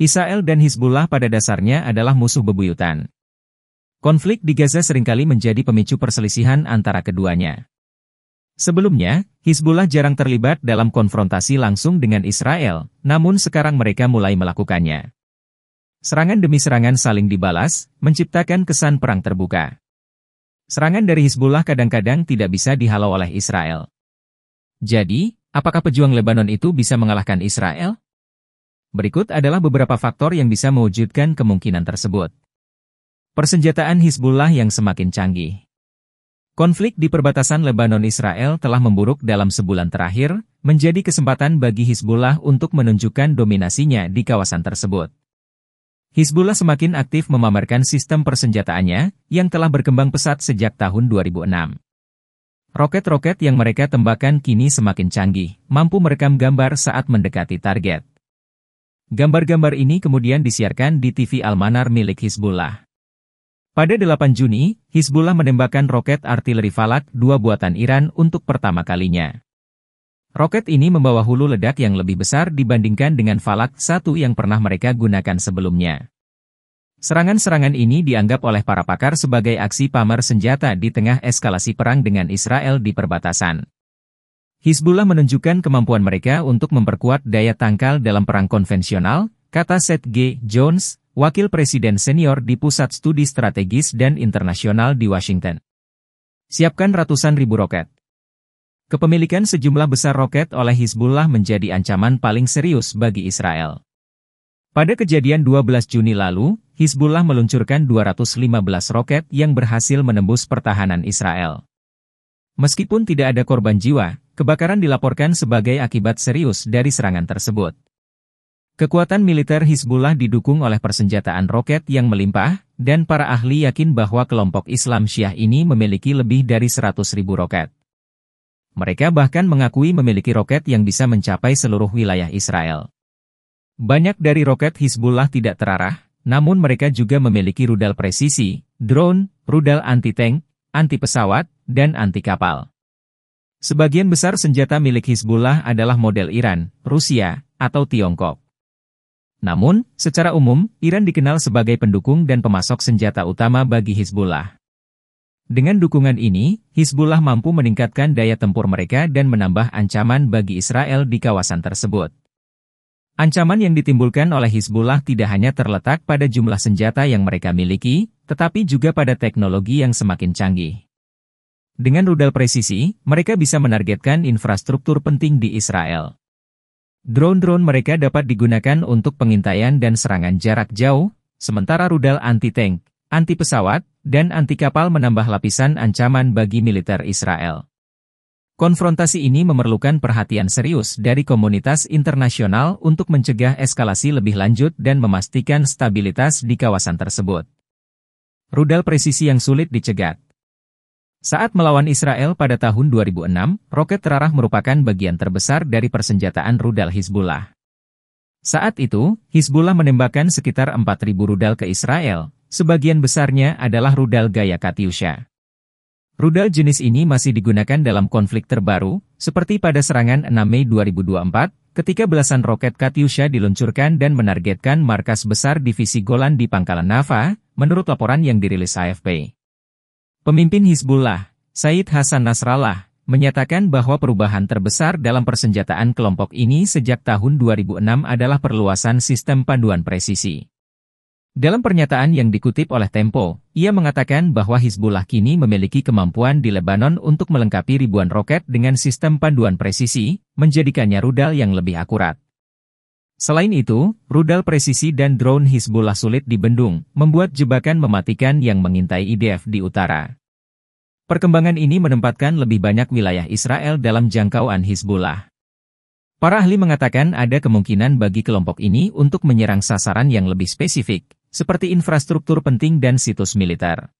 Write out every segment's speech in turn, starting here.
Israel dan Hizbullah pada dasarnya adalah musuh bebuyutan. Konflik di Gaza seringkali menjadi pemicu perselisihan antara keduanya. Sebelumnya, Hizbullah jarang terlibat dalam konfrontasi langsung dengan Israel, namun sekarang mereka mulai melakukannya. Serangan demi serangan saling dibalas, menciptakan kesan perang terbuka. Serangan dari Hizbullah kadang-kadang tidak bisa dihalau oleh Israel. Jadi, apakah pejuang Lebanon itu bisa mengalahkan Israel? Berikut adalah beberapa faktor yang bisa mewujudkan kemungkinan tersebut. Persenjataan Hizbullah yang semakin canggih. Konflik di perbatasan Lebanon-Israel telah memburuk dalam sebulan terakhir, menjadi kesempatan bagi Hizbullah untuk menunjukkan dominasinya di kawasan tersebut. Hizbullah semakin aktif memamerkan sistem persenjataannya yang telah berkembang pesat sejak tahun 2006. Roket-roket yang mereka tembakan kini semakin canggih, mampu merekam gambar saat mendekati target. Gambar-gambar ini kemudian disiarkan di TV Almanar milik Hizbullah. Pada 8 Juni, Hizbullah menembakkan roket artileri Falak dua buatan Iran untuk pertama kalinya. Roket ini membawa hulu ledak yang lebih besar dibandingkan dengan Falak satu yang pernah mereka gunakan sebelumnya. Serangan-serangan ini dianggap oleh para pakar sebagai aksi pamer senjata di tengah eskalasi perang dengan Israel di perbatasan. Hizbullah menunjukkan kemampuan mereka untuk memperkuat daya tangkal dalam perang konvensional, kata Seth G. Jones, wakil presiden senior di Pusat Studi Strategis dan Internasional di Washington. Siapkan ratusan ribu roket. Kepemilikan sejumlah besar roket oleh Hizbullah menjadi ancaman paling serius bagi Israel. Pada kejadian 12 Juni lalu, Hizbullah meluncurkan 215 roket yang berhasil menembus pertahanan Israel. Meskipun tidak ada korban jiwa, Kebakaran dilaporkan sebagai akibat serius dari serangan tersebut. Kekuatan militer Hizbullah didukung oleh persenjataan roket yang melimpah, dan para ahli yakin bahwa kelompok Islam Syiah ini memiliki lebih dari 100 ribu roket. Mereka bahkan mengakui memiliki roket yang bisa mencapai seluruh wilayah Israel. Banyak dari roket Hizbullah tidak terarah, namun mereka juga memiliki rudal presisi, drone, rudal anti-tank, anti-pesawat, dan anti-kapal. Sebagian besar senjata milik Hizbullah adalah model Iran, Rusia, atau Tiongkok. Namun, secara umum, Iran dikenal sebagai pendukung dan pemasok senjata utama bagi Hizbullah. Dengan dukungan ini, Hizbullah mampu meningkatkan daya tempur mereka dan menambah ancaman bagi Israel di kawasan tersebut. Ancaman yang ditimbulkan oleh Hizbullah tidak hanya terletak pada jumlah senjata yang mereka miliki, tetapi juga pada teknologi yang semakin canggih. Dengan rudal presisi, mereka bisa menargetkan infrastruktur penting di Israel. Drone-drone mereka dapat digunakan untuk pengintaian dan serangan jarak jauh, sementara rudal anti-tank, anti-pesawat, dan anti-kapal menambah lapisan ancaman bagi militer Israel. Konfrontasi ini memerlukan perhatian serius dari komunitas internasional untuk mencegah eskalasi lebih lanjut dan memastikan stabilitas di kawasan tersebut. Rudal presisi yang sulit dicegat saat melawan Israel pada tahun 2006, roket terarah merupakan bagian terbesar dari persenjataan rudal Hizbullah. Saat itu, Hizbullah menembakkan sekitar 4.000 rudal ke Israel, sebagian besarnya adalah rudal gaya Katyusha. Rudal jenis ini masih digunakan dalam konflik terbaru, seperti pada serangan 6 Mei 2024, ketika belasan roket Katyusha diluncurkan dan menargetkan markas besar divisi Golan di pangkalan Nava, menurut laporan yang dirilis AFP. Pemimpin Hizbullah, Said Hasan Nasrallah, menyatakan bahwa perubahan terbesar dalam persenjataan kelompok ini sejak tahun 2006 adalah perluasan sistem panduan presisi. Dalam pernyataan yang dikutip oleh Tempo, ia mengatakan bahwa Hizbullah kini memiliki kemampuan di Lebanon untuk melengkapi ribuan roket dengan sistem panduan presisi, menjadikannya rudal yang lebih akurat. Selain itu, rudal presisi dan drone Hizbullah sulit dibendung, membuat jebakan mematikan yang mengintai IDF di utara. Perkembangan ini menempatkan lebih banyak wilayah Israel dalam jangkauan Hizbullah. Para ahli mengatakan ada kemungkinan bagi kelompok ini untuk menyerang sasaran yang lebih spesifik, seperti infrastruktur penting dan situs militer.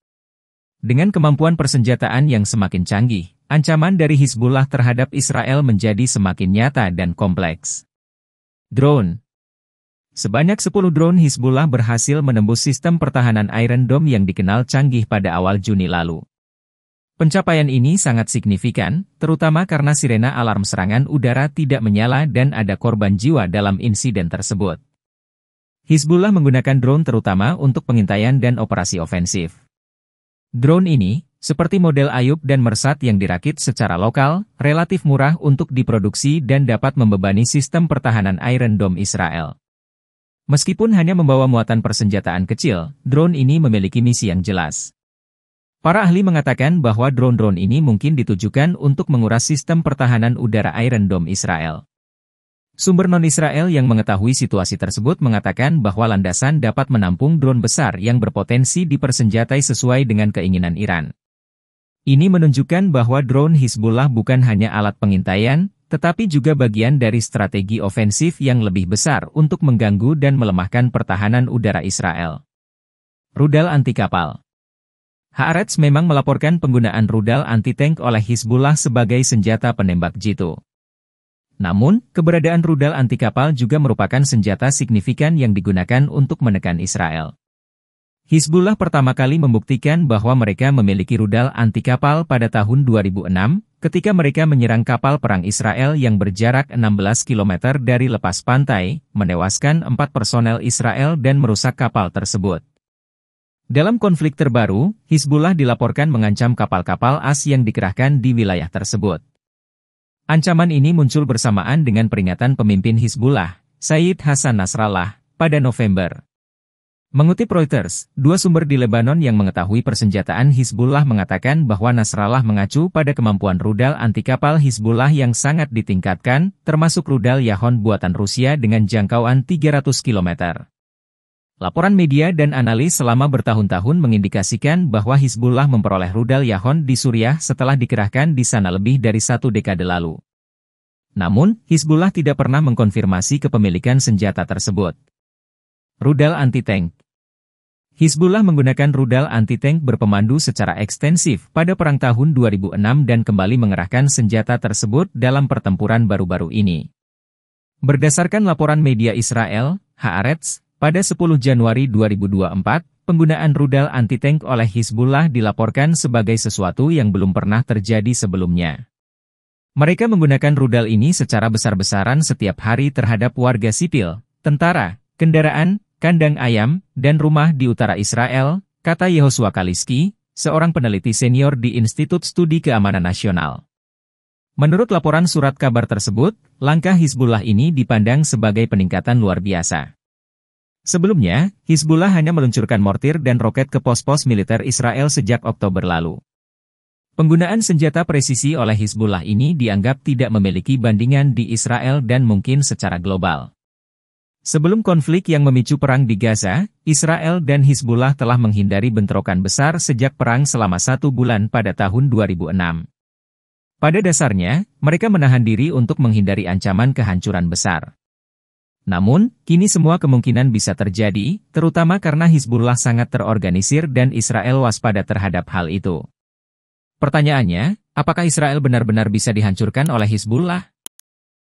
Dengan kemampuan persenjataan yang semakin canggih, ancaman dari Hizbullah terhadap Israel menjadi semakin nyata dan kompleks. Drone Sebanyak 10 drone Hizbullah berhasil menembus sistem pertahanan Iron Dome yang dikenal canggih pada awal Juni lalu. Pencapaian ini sangat signifikan, terutama karena sirena alarm serangan udara tidak menyala dan ada korban jiwa dalam insiden tersebut. Hizbullah menggunakan drone terutama untuk pengintaian dan operasi ofensif. Drone ini, seperti model Ayub dan Mersat yang dirakit secara lokal, relatif murah untuk diproduksi dan dapat membebani sistem pertahanan Iron Dome Israel. Meskipun hanya membawa muatan persenjataan kecil, drone ini memiliki misi yang jelas. Para ahli mengatakan bahwa drone-drone ini mungkin ditujukan untuk menguras sistem pertahanan udara Iron Dome Israel. Sumber non-Israel yang mengetahui situasi tersebut mengatakan bahwa landasan dapat menampung drone besar yang berpotensi dipersenjatai sesuai dengan keinginan Iran. Ini menunjukkan bahwa drone Hizbullah bukan hanya alat pengintaian, tetapi juga bagian dari strategi ofensif yang lebih besar untuk mengganggu dan melemahkan pertahanan udara Israel. Rudal anti kapal Haaretz memang melaporkan penggunaan rudal anti-tank oleh Hizbullah sebagai senjata penembak jitu. Namun, keberadaan rudal anti-kapal juga merupakan senjata signifikan yang digunakan untuk menekan Israel. Hizbullah pertama kali membuktikan bahwa mereka memiliki rudal anti-kapal pada tahun 2006, ketika mereka menyerang kapal perang Israel yang berjarak 16 km dari lepas pantai, menewaskan empat personel Israel dan merusak kapal tersebut. Dalam konflik terbaru, Hizbullah dilaporkan mengancam kapal-kapal AS yang dikerahkan di wilayah tersebut. Ancaman ini muncul bersamaan dengan peringatan pemimpin Hizbullah, Said Hasan Nasrallah, pada November. Mengutip Reuters, dua sumber di Lebanon yang mengetahui persenjataan Hizbullah mengatakan bahwa Nasrallah mengacu pada kemampuan rudal anti kapal Hizbullah yang sangat ditingkatkan, termasuk rudal Yahon buatan Rusia dengan jangkauan 300 km. Laporan media dan analis selama bertahun-tahun mengindikasikan bahwa Hizbullah memperoleh rudal Yahon di Suriah setelah dikerahkan di sana lebih dari satu dekade lalu. Namun, Hizbullah tidak pernah mengkonfirmasi kepemilikan senjata tersebut. Rudal Anti-Tank Hizbullah menggunakan rudal anti-tank berpemandu secara ekstensif pada perang tahun 2006 dan kembali mengerahkan senjata tersebut dalam pertempuran baru-baru ini. Berdasarkan laporan media Israel, Haaretz, pada 10 Januari 2024, penggunaan rudal anti-tank oleh Hizbullah dilaporkan sebagai sesuatu yang belum pernah terjadi sebelumnya. Mereka menggunakan rudal ini secara besar-besaran setiap hari terhadap warga sipil, tentara, kendaraan, kandang ayam, dan rumah di utara Israel, kata Yehoshua Kaliski, seorang peneliti senior di Institut Studi Keamanan Nasional. Menurut laporan surat kabar tersebut, langkah Hizbullah ini dipandang sebagai peningkatan luar biasa. Sebelumnya, Hizbullah hanya meluncurkan mortir dan roket ke pos-pos militer Israel sejak Oktober lalu. Penggunaan senjata presisi oleh Hizbullah ini dianggap tidak memiliki bandingan di Israel dan mungkin secara global. Sebelum konflik yang memicu perang di Gaza, Israel dan Hizbullah telah menghindari bentrokan besar sejak perang selama satu bulan pada tahun 2006. Pada dasarnya, mereka menahan diri untuk menghindari ancaman kehancuran besar. Namun, kini semua kemungkinan bisa terjadi, terutama karena Hizbullah sangat terorganisir dan Israel waspada terhadap hal itu. Pertanyaannya, apakah Israel benar-benar bisa dihancurkan oleh Hizbullah?